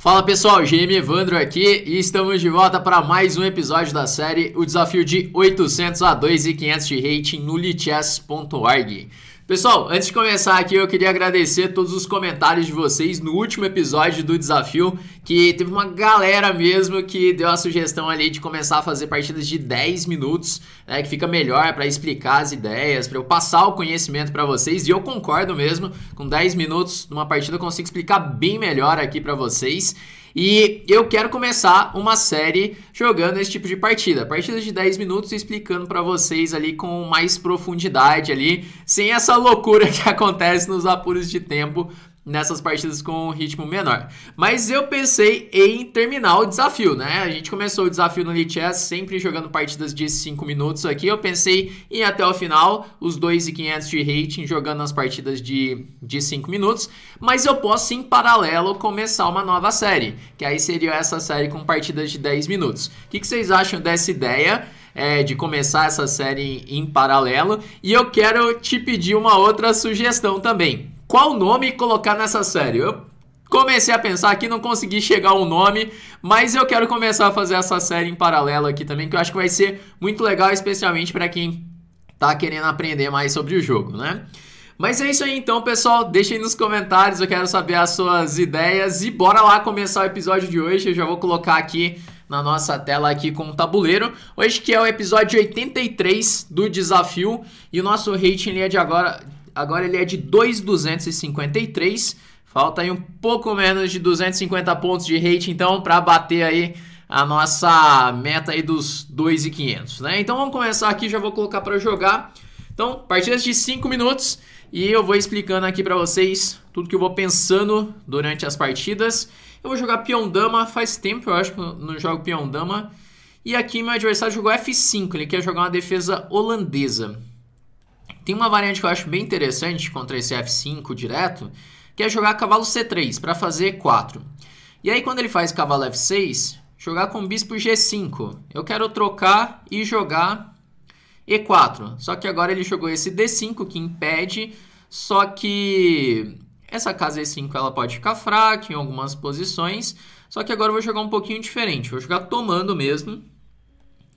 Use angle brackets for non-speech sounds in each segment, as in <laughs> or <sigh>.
Fala pessoal, GM Evandro aqui e estamos de volta para mais um episódio da série O Desafio de 800 a 2 e 500 de rating no lichess.org. Pessoal, antes de começar aqui, eu queria agradecer todos os comentários de vocês no último episódio do desafio, que teve uma galera mesmo que deu a sugestão ali de começar a fazer partidas de 10 minutos, né, que fica melhor para explicar as ideias, para eu passar o conhecimento para vocês, e eu concordo mesmo, com 10 minutos numa partida eu consigo explicar bem melhor aqui para vocês. E eu quero começar uma série jogando esse tipo de partida. Partidas de 10 minutos explicando para vocês ali com mais profundidade ali, sem essa loucura <laughs> que acontece nos apuros de tempo nessas partidas com um ritmo menor. Mas eu pensei em terminar o desafio, né? A gente começou o desafio no Elite Chess sempre jogando partidas de 5 minutos aqui. Eu pensei em até o final, os 2,500 de rating jogando as partidas de, de 5 minutos. Mas eu posso, em paralelo, começar uma nova série, que aí seria essa série com partidas de 10 minutos. O que, que vocês acham dessa ideia? É, de começar essa série em, em paralelo. E eu quero te pedir uma outra sugestão também qual nome colocar nessa série. Eu comecei a pensar aqui, não consegui chegar ao nome, mas eu quero começar a fazer essa série em paralelo aqui também, que eu acho que vai ser muito legal, especialmente para quem tá querendo aprender mais sobre o jogo, né? Mas é isso aí então, pessoal. Deixem nos comentários, eu quero saber as suas ideias e bora lá começar o episódio de hoje. Eu já vou colocar aqui na nossa tela aqui com o tabuleiro. Hoje que é o episódio 83 do desafio e o nosso rating é de agora agora ele é de 2,253. Falta aí um pouco menos de 250 pontos de rate, então, para bater aí a nossa meta aí dos 2,500, né? Então vamos começar aqui, já vou colocar para jogar. Então, partidas de 5 minutos e eu vou explicando aqui para vocês tudo que eu vou pensando durante as partidas. Eu vou jogar peão dama, faz tempo eu acho que não jogo peão dama. E aqui meu adversário jogou F5, ele quer jogar uma defesa holandesa. Tem uma variante que eu acho bem interessante contra esse F5 direto, que é jogar cavalo C3 para fazer E4. E aí quando ele faz cavalo F6, jogar com bispo G5. Eu quero trocar e jogar E4. Só que agora ele jogou esse D5 que impede, só que essa casa E5 ela pode ficar fraca em algumas posições. Só que agora eu vou jogar um pouquinho diferente. Vou jogar tomando mesmo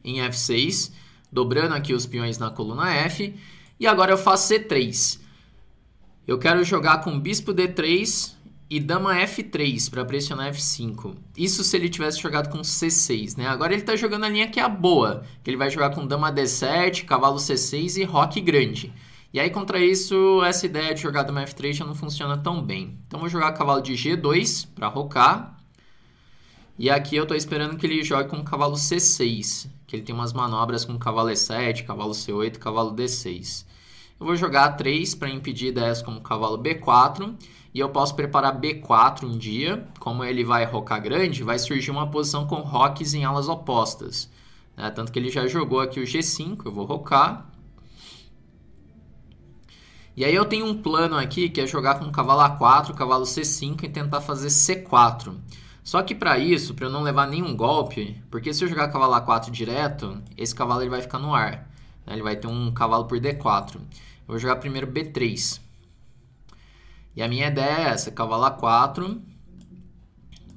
em F6, dobrando aqui os peões na coluna F. E agora eu faço C3. Eu quero jogar com bispo D3 e dama F3 para pressionar F5. Isso se ele tivesse jogado com C6, né? Agora ele está jogando a linha que é a boa, que ele vai jogar com dama D7, cavalo C6 e roque grande. E aí contra isso, essa ideia de jogar dama F3 já não funciona tão bem. Então vou jogar cavalo de G2 para rocar. E aqui eu estou esperando que ele jogue com cavalo C6 que ele tem umas manobras com cavalo E7, cavalo C8, cavalo D6. Eu vou jogar A3 para impedir ideias como cavalo B4 e eu posso preparar B4 um dia. Como ele vai rocar grande, vai surgir uma posição com roques em alas opostas. Né? Tanto que ele já jogou aqui o G5, eu vou rocar. E aí eu tenho um plano aqui que é jogar com cavalo A4, cavalo C5 e tentar fazer C4. Só que para isso, para eu não levar nenhum golpe, porque se eu jogar cavalo A4 direto, esse cavalo ele vai ficar no ar. Né? Ele vai ter um cavalo por D4. Eu vou jogar primeiro B3. E a minha ideia é essa, cavalo A4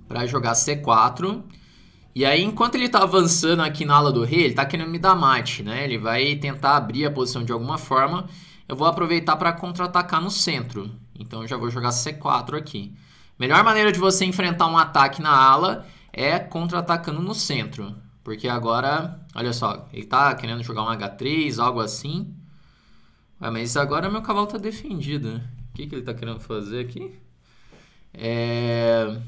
para jogar C4. E aí, enquanto ele tá avançando aqui na ala do rei, ele tá querendo me dar mate, né? Ele vai tentar abrir a posição de alguma forma. Eu vou aproveitar para contra-atacar no centro. Então, eu já vou jogar C4 aqui. Melhor maneira de você enfrentar um ataque na ala é contra-atacando no centro. Porque agora, olha só, ele tá querendo jogar um H3, algo assim. mas agora meu cavalo tá defendido. O que, que ele tá querendo fazer aqui? É...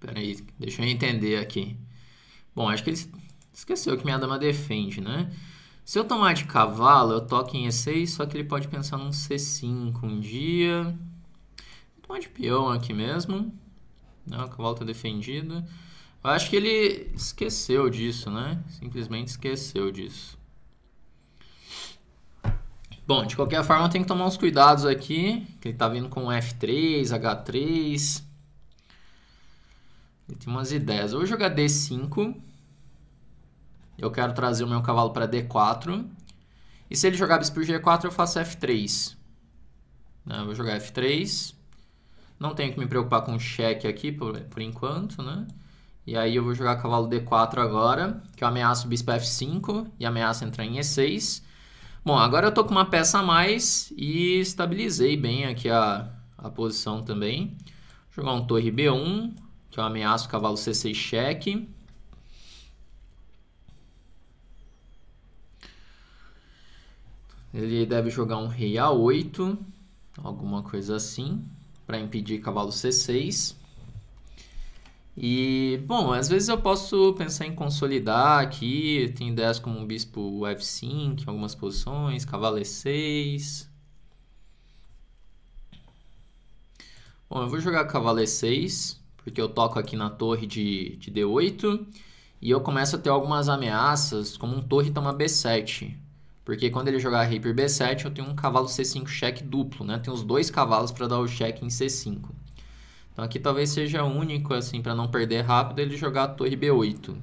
Pera aí, deixa eu entender aqui. Bom, acho que ele esqueceu que minha dama defende, né? Se eu tomar de cavalo, eu toco em E6, só que ele pode pensar num C5 um dia... Toma de peão aqui mesmo. Não, né, volta defendido. Eu acho que ele esqueceu disso, né? Simplesmente esqueceu disso. Bom, de qualquer forma, tem que tomar uns cuidados aqui. Que ele tá vindo com F3, H3. Ele tem umas ideias. Eu vou jogar D5. Eu quero trazer o meu cavalo para D4. E se ele jogar bispo G4, eu faço F3. Né, eu vou jogar F3. Não tenho que me preocupar com cheque aqui por, por enquanto, né? E aí eu vou jogar cavalo D4 agora, que eu ameaço o bispo F5 e ameaça entrar em E6. Bom, agora eu tô com uma peça a mais e estabilizei bem aqui a, a posição também. Vou jogar um torre B1, que eu ameaço o cavalo C6 cheque. Ele deve jogar um rei A8, alguma coisa assim para impedir cavalo C6. E, bom, às vezes eu posso pensar em consolidar aqui, tem ideias como um bispo F5 em algumas posições, cavalo E6. Bom, eu vou jogar cavalo E6, porque eu toco aqui na torre de, de D8, e eu começo a ter algumas ameaças, como um torre toma B7. Porque quando ele jogar rei por b7, eu tenho um cavalo c5 cheque duplo, né? tenho os dois cavalos para dar o cheque em c5. Então aqui talvez seja único, assim, para não perder rápido, ele jogar a torre b8.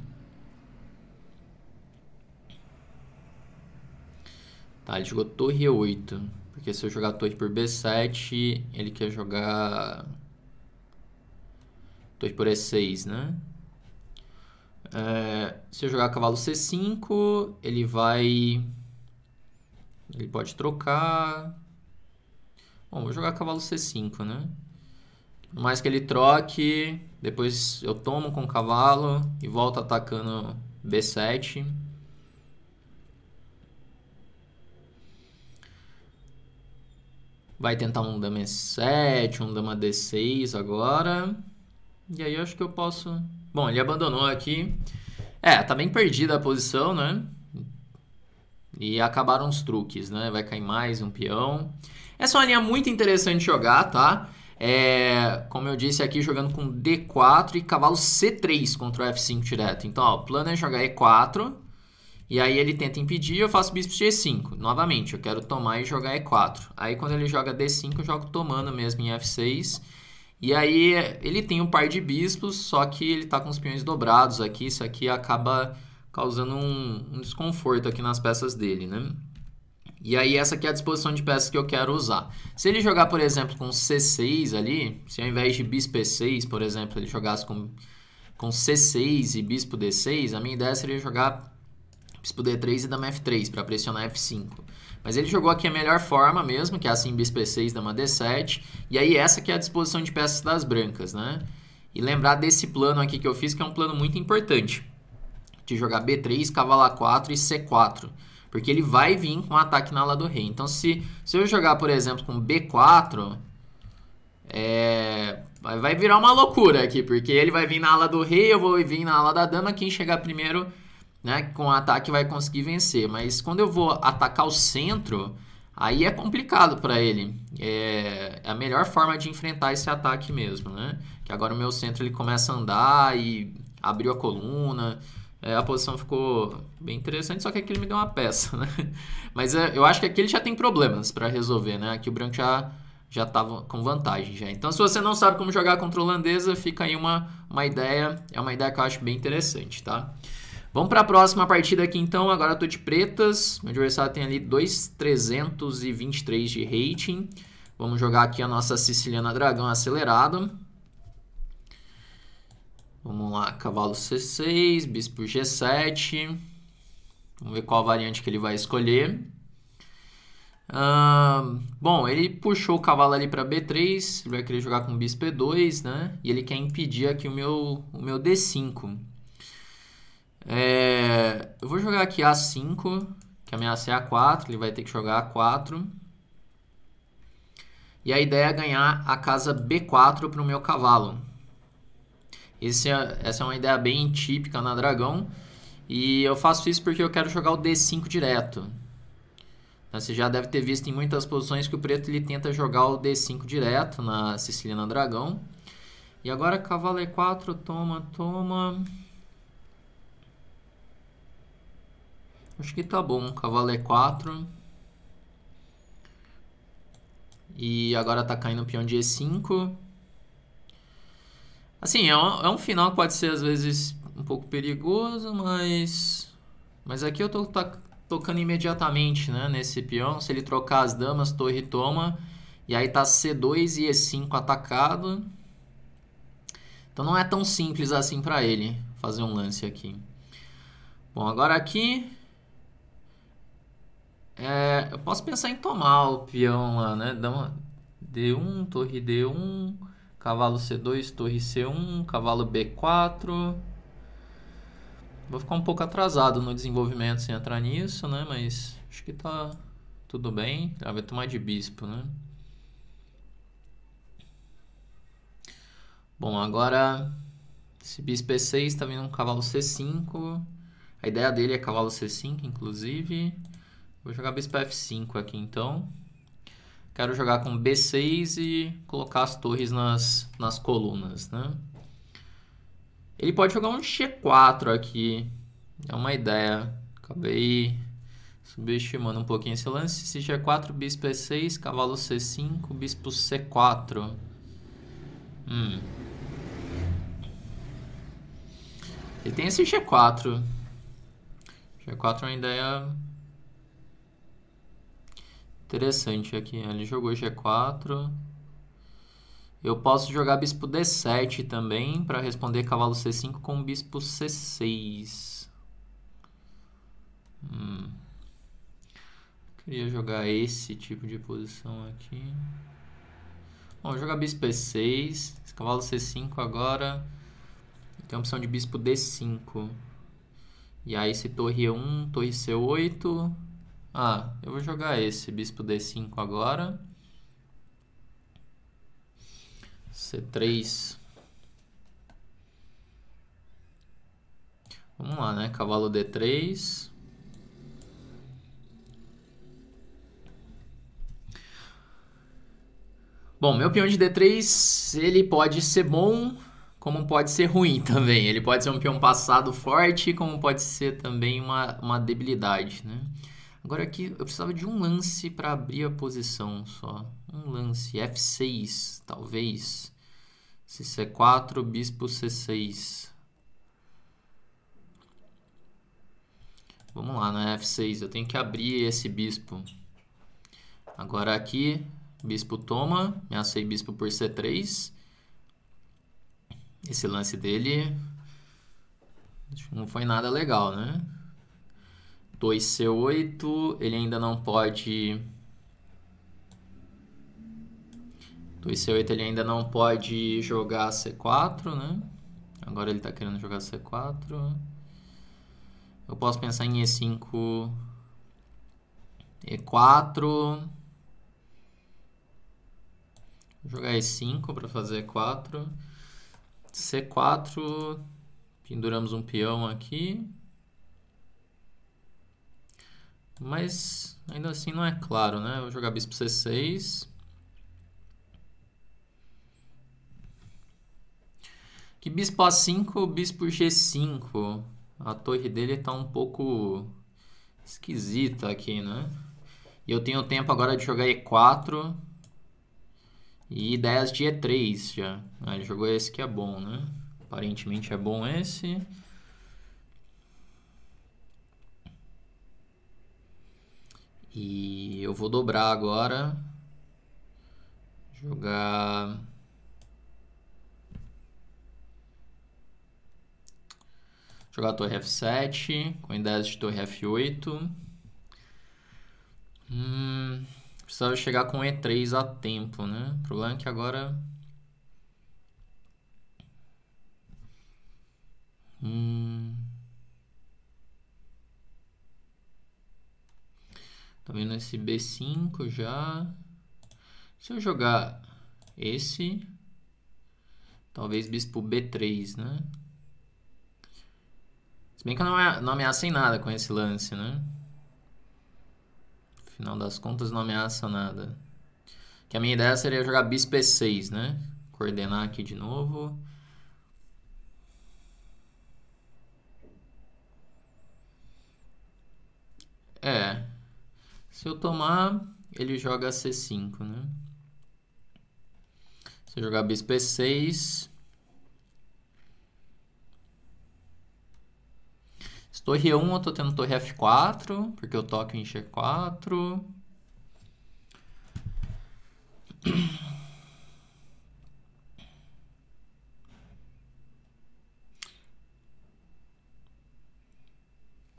Tá, ele jogou torre e8. Porque se eu jogar a torre por b7, ele quer jogar... Torre por e6, né? É, se eu jogar cavalo c5, ele vai ele pode trocar. Bom, vou jogar cavalo C5, né? Por mais que ele troque, depois eu tomo com o cavalo e volto atacando B7. Vai tentar um dama E7, um dama D6 agora. E aí eu acho que eu posso... Bom, ele abandonou aqui. É, tá bem perdida a posição, né? E acabaram os truques, né? Vai cair mais um peão. Essa é uma linha muito interessante de jogar, tá? É, como eu disse aqui, jogando com D4 e cavalo C3 contra o F5 direto. Então, ó, o plano é jogar E4. E aí ele tenta impedir, eu faço bispo G5. Novamente, eu quero tomar e jogar E4. Aí quando ele joga D5, eu jogo tomando mesmo em F6. E aí ele tem um par de bispos, só que ele tá com os peões dobrados aqui. Isso aqui acaba causando um, um desconforto aqui nas peças dele, né? E aí essa aqui é a disposição de peças que eu quero usar. Se ele jogar, por exemplo, com C6 ali, se ao invés de bispo E6, por exemplo, ele jogasse com, com C6 e bispo D6, a minha ideia seria jogar bispo D3 e dama F3 para pressionar F5. Mas ele jogou aqui a melhor forma mesmo, que é assim bispo E6, dama D7. E aí essa aqui é a disposição de peças das brancas, né? E lembrar desse plano aqui que eu fiz, que é um plano muito importante de jogar B3, cavalo A4 e C4. Porque ele vai vir com um ataque na ala do rei. Então, se, se eu jogar, por exemplo, com B4, é, vai virar uma loucura aqui. Porque ele vai vir na ala do rei, eu vou vir na ala da dama. Quem chegar primeiro né, com o ataque vai conseguir vencer. Mas quando eu vou atacar o centro, aí é complicado para ele. É, é a melhor forma de enfrentar esse ataque mesmo. Né? Que agora o meu centro ele começa a andar e abriu a coluna. É, a posição ficou bem interessante, só que aqui ele me deu uma peça, né? <laughs> Mas é, eu acho que aqui ele já tem problemas para resolver, né? Aqui o branco já já estava com vantagem já. Então, se você não sabe como jogar contra a holandesa, fica aí uma, uma ideia. É uma ideia que eu acho bem interessante, tá? Vamos para a próxima partida aqui, então. Agora eu tô de pretas. Meu adversário tem ali 2,323 de rating. Vamos jogar aqui a nossa siciliana dragão acelerada. Vamos lá, cavalo C6, bispo G7. Vamos ver qual variante que ele vai escolher. bom, ele puxou o cavalo ali para B3, ele vai querer jogar com bispo E2, né? E ele quer impedir aqui o meu, o meu D5. É, eu vou jogar aqui A5, que ameaça é A4, ele vai ter que jogar A4. E a ideia é ganhar a casa B4 para o meu cavalo. Esse é, essa é uma ideia bem típica na Dragão. E eu faço isso porque eu quero jogar o D5 direto. Então, você já deve ter visto em muitas posições que o preto ele tenta jogar o D5 direto na Siciliana Dragão. E agora cavalo E4, toma, toma. Acho que tá bom, cavalo E4. E agora tá caindo o peão de E5. Assim, é um, é um final que pode ser às vezes um pouco perigoso, mas. Mas aqui eu tô tá, tocando imediatamente, né? Nesse peão. Se ele trocar as damas, torre toma. E aí tá C2 e E5 atacado. Então não é tão simples assim para ele fazer um lance aqui. Bom, agora aqui. É, eu posso pensar em tomar o peão lá, né? D1, torre D1. Cavalo C2, torre C1, cavalo B4. Vou ficar um pouco atrasado no desenvolvimento sem entrar nisso, né? Mas acho que tá tudo bem. Ah, vai tomar de bispo, né? Bom, agora esse bispo é E6 está vindo um cavalo C5. A ideia dele é cavalo C5, inclusive. Vou jogar bispo F5 aqui, então. Quero jogar com B6 e colocar as torres nas, nas colunas, né? Ele pode jogar um G4 aqui. É uma ideia. Acabei subestimando um pouquinho esse lance. Se G4, bispo E6, cavalo C5, bispo C4. Hum. Ele tem esse G4. G4 é uma ideia Interessante aqui. Né? Ele jogou G4. Eu posso jogar bispo D7 também para responder cavalo C5 com bispo C6. Hum. Queria jogar esse tipo de posição aqui. Bom, jogar bispo E6. Cavalo C5 agora. Tem a opção de bispo D5. E aí se torre E1, torre C8 ah, eu vou jogar esse bispo d5 agora. C3. Vamos lá, né? Cavalo D3. Bom, meu peão de D3, ele pode ser bom, como pode ser ruim <laughs> também. Ele pode ser um peão passado forte, como pode ser também uma, uma debilidade, né? Agora aqui eu precisava de um lance para abrir a posição só. Um lance. F6, talvez. Se C4, bispo C6. Vamos lá, né? F6 eu tenho que abrir esse bispo. Agora aqui, bispo toma, ameacei bispo por C3. Esse lance dele não foi nada legal, né? 2C8, ele ainda não pode... 2C8 ele ainda não pode jogar C4, né? Agora ele está querendo jogar C4. Eu posso pensar em E5... E4... Vou jogar E5 para fazer E4. C4... Penduramos um peão aqui. Mas ainda assim não é claro, né? vou jogar bispo c6. Que bispo a5, bispo g5. A torre dele está um pouco esquisita aqui, né? E eu tenho tempo agora de jogar e4 e ideias de e3 já. Ah, ele jogou esse que é bom, né? Aparentemente é bom esse. E eu vou dobrar agora. Jogar. Jogar torre F7. Com ideias de torre F8. Hum, precisava chegar com E3 a tempo, né? O problema é que agora. Hum. Tá vendo esse B5 já? Se eu jogar esse, talvez bispo B3, né? Se bem que eu não, não ameaça em nada com esse lance, né? Final das contas, não ameaça nada. Que a minha ideia seria jogar bispo E6, né? Coordenar aqui de novo. Se eu tomar, ele joga C5, né? Se eu jogar bispo E6... Se torre E1, eu tô tendo torre F4, porque eu toco em G4...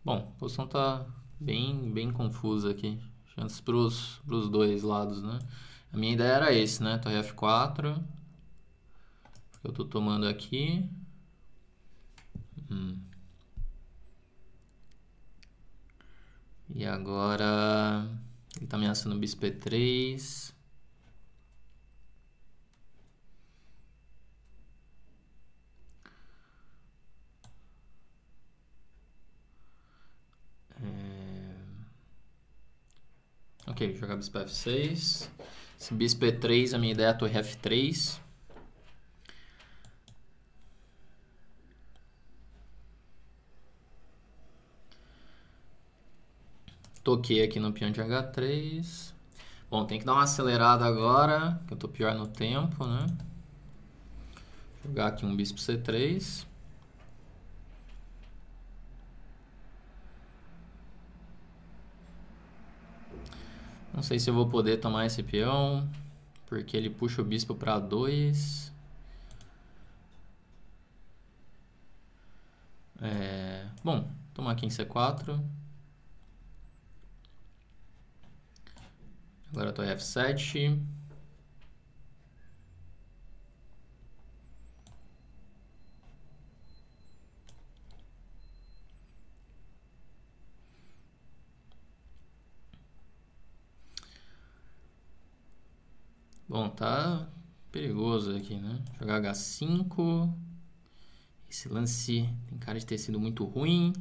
Bom, a posição tá bem, bem confusa aqui. Chances pros, pros dois lados, né? A minha ideia era esse, né? Torre F4. Que eu tô tomando aqui. Hum. E agora... Ele tá ameaçando o bispo 3 jogar bispo f6. Se bispo e3, a minha ideia é a torre f3. Toquei aqui no peão de h3. Bom, tem que dar uma acelerada agora, que eu tô pior no tempo, né? Jogar aqui um bispo c3. Não sei se eu vou poder tomar esse peão, porque ele puxa o bispo para 2. É... Bom, tomar aqui em C4. Agora eu tô em F7. Bom, tá perigoso aqui, né? Jogar H5. Esse lance tem cara de ter sido muito ruim.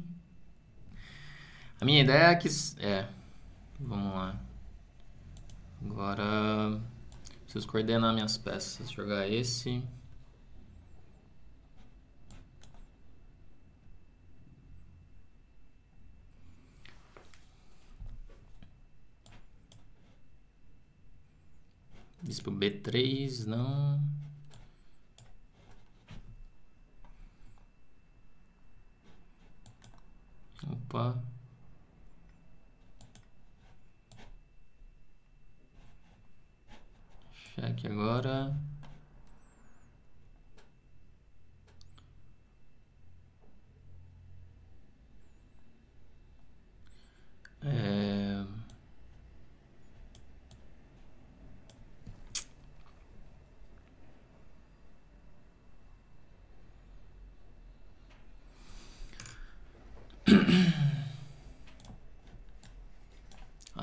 A minha ideia é que... É, vamos lá. Agora, preciso coordenar minhas peças. Jogar esse... Bispo B3, não. Opa. Cheque agora.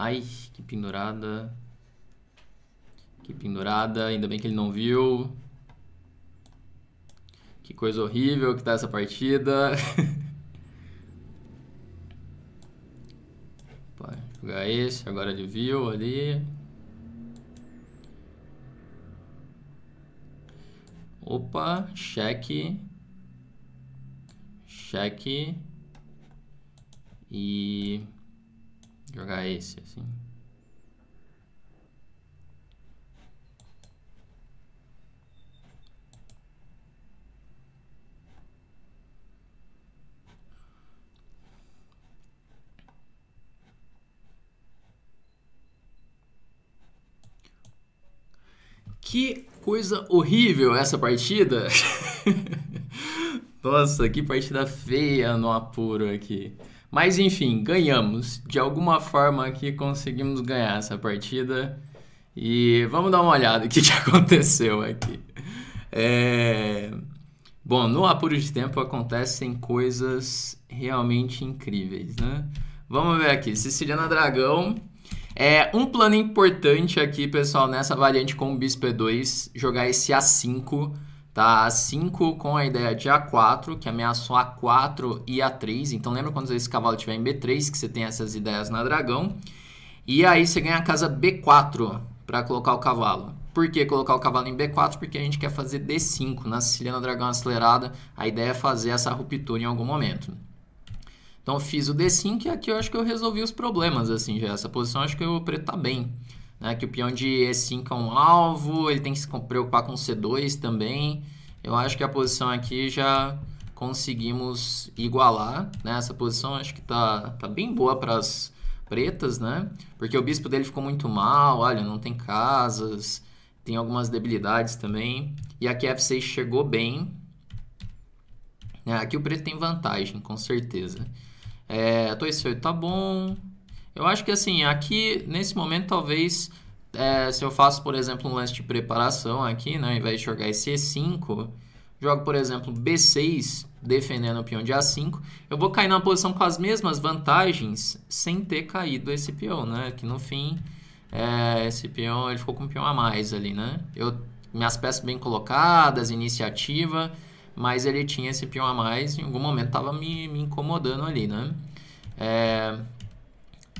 Ai, que pendurada. Que pendurada. Ainda bem que ele não viu. Que coisa horrível que tá essa partida. <laughs> jogar esse. Agora ele viu ali. Opa, cheque. Cheque. E Jogar esse, assim. Que coisa horrível essa partida. <laughs> Nossa, que partida feia no apuro aqui. Mas enfim, ganhamos. De alguma forma aqui conseguimos ganhar essa partida. E vamos dar uma olhada o que, que <laughs> aconteceu aqui. É... Bom, no apuro de tempo acontecem coisas realmente incríveis, né? Vamos ver aqui. Siciliana Dragão. É um plano importante aqui, pessoal, nessa variante com o Bispo E2, jogar esse A5 tá? A 5 com a ideia de A4, que ameaçou A4 e A3. Então lembra quando esse cavalo estiver em B3 que você tem essas ideias na dragão. E aí você ganha a casa B4 para colocar o cavalo. Por que colocar o cavalo em B4? Porque a gente quer fazer D5 na Siciliana Dragão Acelerada. A ideia é fazer essa ruptura em algum momento. Então fiz o D5 e aqui eu acho que eu resolvi os problemas, assim, já. Essa posição acho que o preto tá bem né? Que o peão de E5 é um alvo, ele tem que se preocupar com C2 também. Eu acho que a posição aqui já conseguimos igualar, né? Essa posição acho que tá, tá bem boa para as pretas, né? Porque o bispo dele ficou muito mal, olha, não tem casas, tem algumas debilidades também. E aqui F6 chegou bem. É, aqui o preto tem vantagem, com certeza. É, 2 8 tá bom. Eu acho que assim, aqui nesse momento talvez é, se eu faço, por exemplo, um lance de preparação aqui, né, ao invés de jogar C5, jogo, por exemplo, B6, defendendo o peão de A5, eu vou cair numa posição com as mesmas vantagens sem ter caído esse peão, né? Que no fim, é, esse peão, ele ficou com um peão a mais ali, né? Eu, minhas peças bem colocadas, iniciativa, mas ele tinha esse peão a mais, em algum momento tava me, me incomodando ali, né? É,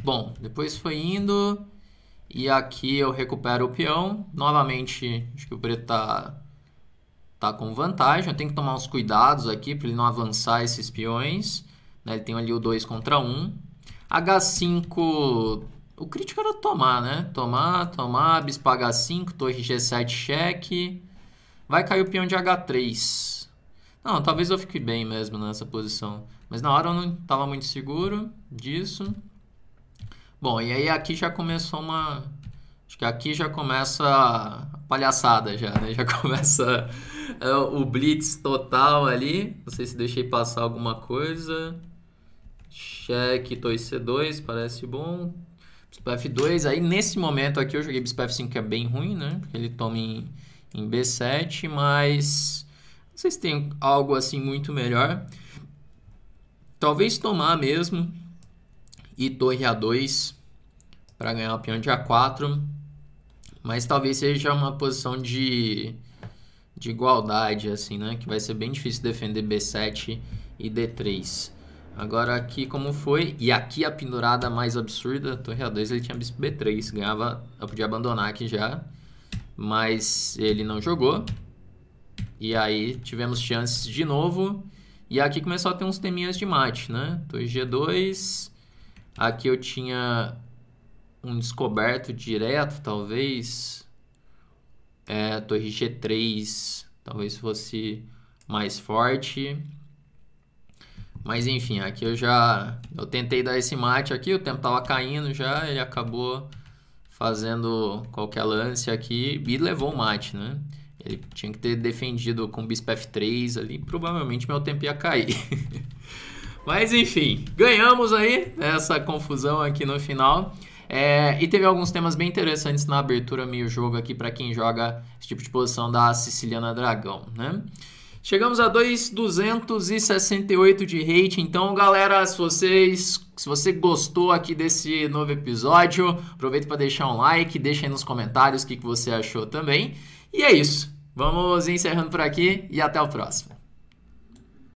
Bom, depois foi indo. E aqui eu recupero o peão. Novamente, acho que o preto tá, tá com vantagem. Eu tenho que tomar uns cuidados aqui para ele não avançar esses peões. Né? Ele tem ali o 2 contra 1. Um. H5, o crítico era tomar, né? Tomar, tomar, bispo H5, torre G7 cheque. Vai cair o peão de H3. Não, talvez eu fique bem mesmo nessa posição. Mas na hora eu não estava muito seguro disso. Bom, e aí aqui já começou uma. Acho que aqui já começa a palhaçada, já, né? <laughs> Já começa é, o blitz total ali. Não sei se deixei passar alguma coisa. Cheque 2C2, parece bom. Bispo F2, aí nesse momento aqui eu joguei Bispo F5, que é bem ruim, né? Porque ele toma em, em B7, mas não sei se tem algo assim muito melhor. Talvez tomar mesmo e torre A2 para ganhar o peão de A4. Mas talvez seja uma posição de, de igualdade, assim, né? Que vai ser bem difícil defender B7 e D3. Agora aqui como foi, e aqui a pendurada mais absurda, torre A2 ele tinha bispo B3, ganhava, eu podia abandonar aqui já, mas ele não jogou. E aí tivemos chances de novo, e aqui começou a ter uns teminhas de mate, né? Torre G2, Aqui eu tinha um descoberto direto, talvez. É, torre G3, talvez fosse mais forte. Mas enfim, aqui eu já eu tentei dar esse mate aqui, o tempo tava caindo já, ele acabou fazendo qualquer lance aqui e levou o mate, né? Ele tinha que ter defendido com bispo F3 ali, provavelmente meu tempo ia cair. <laughs> Mas enfim, ganhamos aí né, essa confusão aqui no final. É, e teve alguns temas bem interessantes na abertura meio jogo aqui para quem joga esse tipo de posição da Siciliana Dragão, né? Chegamos a 2,268 de rate, então galera, se vocês, se você gostou aqui desse novo episódio, aproveita para deixar um like, deixa aí nos comentários o que, que você achou também. E é isso, vamos encerrando por aqui e até o próximo.